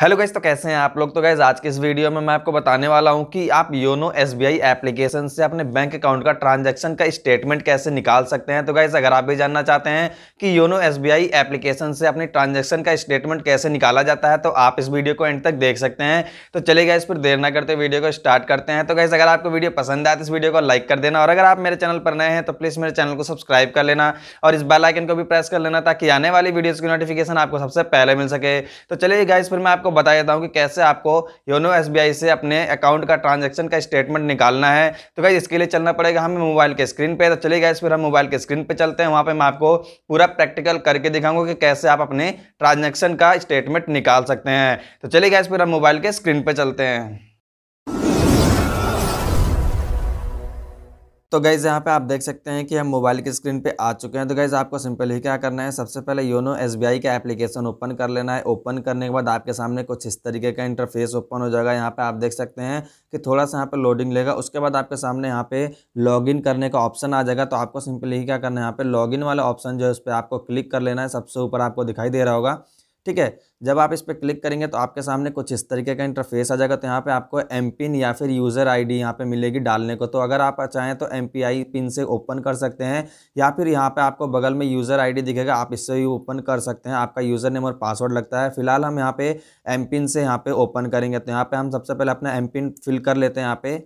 hello guys तो कैसे हैं आप लोग तो गैस आज के इस वीडियो में मैं आपको बताने वाला हूं कि आप योनो एसबीआई एप्लीकेशन से अपने बैंक अकाउंट का ट्रांजैक्शन का स्टेटमेंट कैसे निकाल सकते हैं तो गाइज अगर आप भी जानना चाहते हैं कि योनो एसबीआई एप्लीकेशन से अपने ट्रांजैक्शन का स्टेटमेंट कैसे निकाला जाता है तो आप इस वीडियो को एंड तक देख सकते हैं तो चले गए फिर देर ना करते वीडियो को स्टार्ट करते हैं तो गाइज अगर आपको वीडियो पसंद आए तो इस वीडियो को लाइक कर देना और अगर आप मेरे चैनल पर नए हैं तो प्लीज़ मेरे चैनल को सब्सक्राइब कर लेना और इस बेलाइकन को भी प्रेस कर लेना ताकि आने वाली वीडियोज़ की नोटिफिकेशन आपको सबसे पहले मिल सके तो चलिए गाइज फिर मैं आपको आपको बता देता हूँ कि कैसे आपको योनो एस से अपने अकाउंट का ट्रांजेक्शन का स्टेटमेंट निकालना है तो गाइज इसके लिए चलना पड़ेगा हमें मोबाइल के स्क्रीन पर तो चलिए गाइज फिर हम मोबाइल के स्क्रीन पर चलते हैं वहाँ पर मैं आपको पूरा प्रैक्टिकल करके दिखाऊंगा कि कैसे आप अपने ट्रांजेक्शन का स्टेटमेंट निकाल सकते हैं तो चलिए इस फिर हम मोबाइल के स्क्रीन पर चलते हैं तो गाइज़ यहाँ पे आप देख सकते हैं कि हम मोबाइल की स्क्रीन पे आ चुके हैं तो गैज़ आपको सिंपल ही क्या करना है सबसे पहले योनो एस बी का एप्लीकेशन ओपन कर लेना है ओपन करने के बाद आपके सामने कुछ इस तरीके का इंटरफेस ओपन हो जाएगा यहाँ पे आप देख सकते हैं कि थोड़ा सा यहाँ पे लोडिंग लेगा उसके बाद आपके सामने यहाँ पे इन करने का ऑप्शन आ जाएगा तो आपको सिंपली ही क्या करना है यहाँ पे इन वाला ऑप्शन जो है उस पर आपको क्लिक कर लेना है सबसे ऊपर आपको दिखाई दे रहा होगा ठीक है जब आप इस पर क्लिक करेंगे तो आपके सामने कुछ इस तरीके का इंटरफेस आ जाएगा तो यहाँ पे आपको एम पिन या फिर यूज़र आईडी डी यहाँ पर मिलेगी डालने को तो अगर आप चाहें तो एम पी आई पिन से ओपन कर सकते हैं या फिर यहाँ पे आपको बगल में यूज़र आईडी दिखेगा आप इससे ही ओपन कर सकते हैं आपका यूज़र नेम और पासवर्ड लगता है फिलहाल हम यहाँ पे एम पिन से यहाँ पर ओपन करेंगे तो यहाँ पर हम सबसे पहले अपना एम पिन फिल कर लेते हैं यहाँ पर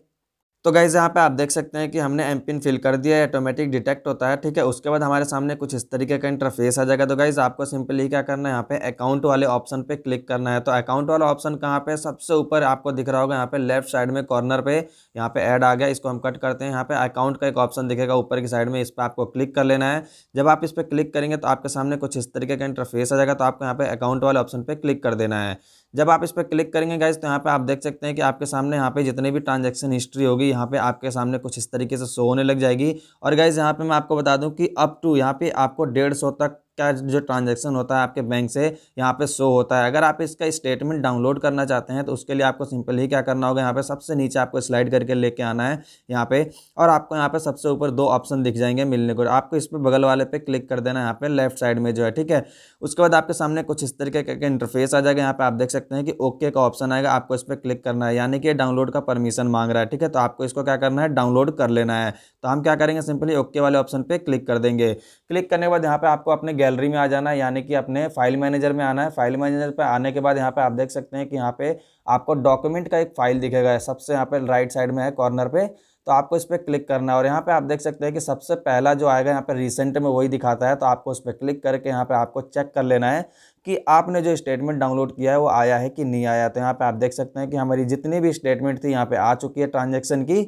तो गाइज़ यहाँ पे आप देख सकते हैं कि हमने एम पिन फिल कर दिया है ऑटोमेटिक डिटेक्ट होता है ठीक है उसके बाद हमारे सामने कुछ इस तरीके का इंटरफेस आ जाएगा तो गाइज़ आपको सिंपली क्या करना है यहाँ पे अकाउंट वाले ऑप्शन पे क्लिक करना है तो अकाउंट वाला ऑप्शन कहाँ पे सबसे ऊपर आपको दिख रहा होगा यहाँ पे लेफ्ट साइड में कॉर्नर पे यहाँ पे एड आ गया इसको हम कट करते हैं यहाँ पे अकाउंट का एक ऑप्शन दिखेगा ऊपर की साइड में इस पर आपको क्लिक कर लेना है जब आप इस पर क्लिक करेंगे तो आपके सामने कुछ इस तरीके का इंटरफेस आ जाएगा तो आपको यहाँ पे अकाउंट वाले ऑप्शन पर क्लिक कर देना है जब आप इस पर क्लिक करेंगे गाइज तो यहाँ पे आप देख सकते हैं कि आपके सामने यहाँ पे जितने भी ट्रांजैक्शन हिस्ट्री होगी यहाँ पे आपके सामने कुछ इस तरीके से शो होने लग जाएगी और गाइज यहाँ पे मैं आपको बता दूँ कि अप टू यहाँ पे आपको डेढ़ सौ तक का जो ट्रांजैक्शन होता है आपके बैंक से यहाँ पे शो होता है अगर आप इसका स्टेटमेंट डाउनलोड करना चाहते हैं तो उसके लिए आपको सिंपली क्या करना होगा यहाँ पे सबसे नीचे आपको स्लाइड करके लेके आना है यहाँ पे और आपको यहाँ पे सबसे ऊपर दो ऑप्शन दिख जाएंगे मिलने को आपको इस पर बगल वाले पे क्लिक कर देना है यहाँ पे लेफ्ट साइड में जो है ठीक है उसके बाद आपके सामने कुछ इस तरीके का इंटरफेस आ जाएगा यहाँ पे आप देख सकते हैं कि ओके का ऑप्शन आएगा आपको इस पर क्लिक करना है यानी कि डाउनलोड का परमिशन मांग रहा है ठीक है तो आपको इसको क्या करना है डाउनलोड कर लेना है तो हम क्या करेंगे सिंपली ओके वाले ऑप्शन पर क्लिक कर देंगे क्लिक करने के बाद यहाँ पे आपको अपने गैलरी में आ जाना है यानी कि अपने फाइल मैनेजर में आना है फाइल मैनेजर पर आने के बाद यहाँ पे आप देख सकते हैं कि यहाँ पे आपको डॉक्यूमेंट का एक फाइल दिखेगा सबसे यहाँ पे राइट साइड में है कॉर्नर पे तो आपको इस पर क्लिक करना है और यहाँ पे आप देख सकते हैं कि सबसे पहला जो आएगा यहाँ पे रिसेंट में वही दिखाता है तो आपको उस पर क्लिक करके यहाँ पे आपको चेक कर लेना है कि आपने जो स्टेटमेंट डाउनलोड किया है वो आया है कि नहीं आया तो यहाँ पे आप देख सकते हैं कि हमारी जितनी भी स्टेटमेंट थी यहाँ पे आ चुकी है ट्रांजेक्शन की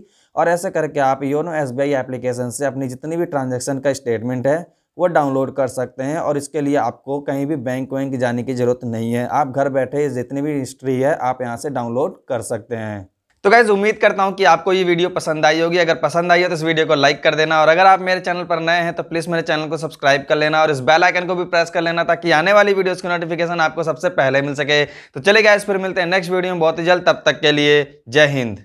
और ऐसे करके आप योनो एस एप्लीकेशन से अपनी जितनी भी ट्रांजेक्शन का स्टेटमेंट है वो डाउनलोड कर सकते हैं और इसके लिए आपको कहीं भी बैंक वैंक जाने की ज़रूरत नहीं है आप घर बैठे जितनी भी हिस्ट्री है आप यहाँ से डाउनलोड कर सकते हैं तो गैज़ उम्मीद करता हूँ कि आपको ये वीडियो पसंद आई होगी अगर पसंद आई है तो इस वीडियो को लाइक कर देना और अगर आप मेरे चैनल पर नए हैं तो प्लीज़ मेरे चैनल को सब्सक्राइब कर लेना और इस बेल आइकन को भी प्रेस कर लेना ताकि आने वाली वीडियोस की नोटिफिकेशन आपको सबसे पहले मिल सके तो चले गए फिर मिलते हैं नेक्स्ट वीडियो में बहुत ही जल्द तब तक के लिए जय हिंद